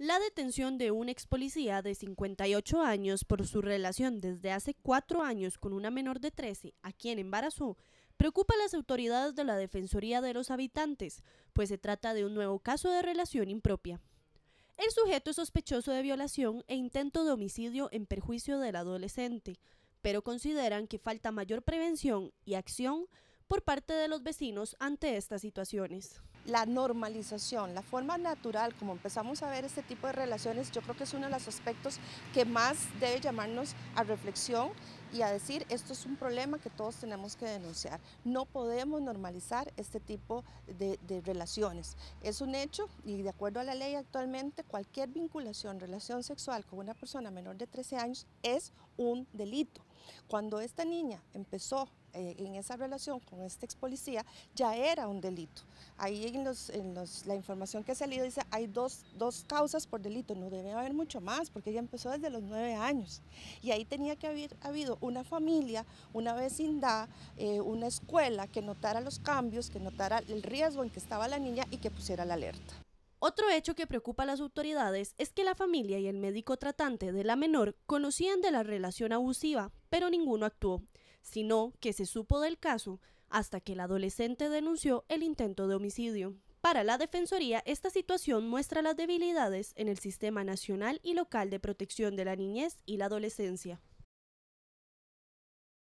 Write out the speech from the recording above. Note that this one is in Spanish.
La detención de un ex policía de 58 años por su relación desde hace cuatro años con una menor de 13, a quien embarazó, preocupa a las autoridades de la Defensoría de los Habitantes, pues se trata de un nuevo caso de relación impropia. El sujeto es sospechoso de violación e intento de homicidio en perjuicio del adolescente, pero consideran que falta mayor prevención y acción por parte de los vecinos ante estas situaciones la normalización, la forma natural, como empezamos a ver este tipo de relaciones, yo creo que es uno de los aspectos que más debe llamarnos a reflexión y a decir, esto es un problema que todos tenemos que denunciar. No podemos normalizar este tipo de, relaciones. Es un hecho y de acuerdo a la ley actualmente, cualquier vinculación, relación sexual con una persona menor de 13 años es un delito. Cuando esta niña empezó eh, en esa relación con este ex policía ya era un delito. Ahí en, la información que ha salido dice hay dos, causas por delito, no debe haber mucho más porque ella empezó desde los nueve años y ahí tenía que haber habido una familia, una vecindad, eh, una escuela que notara los cambios, que notara el riesgo en que estaba la niña y que pusiera la alerta. Otro hecho que preocupa a las autoridades es que la familia y el médico tratante de la menor conocían de la relación abusiva, pero ninguno actuó sino que se supo del caso hasta que el adolescente denunció el intento de homicidio. Para la Defensoría, esta situación muestra las debilidades en el Sistema Nacional y Local de Protección de la Niñez y la Adolescencia.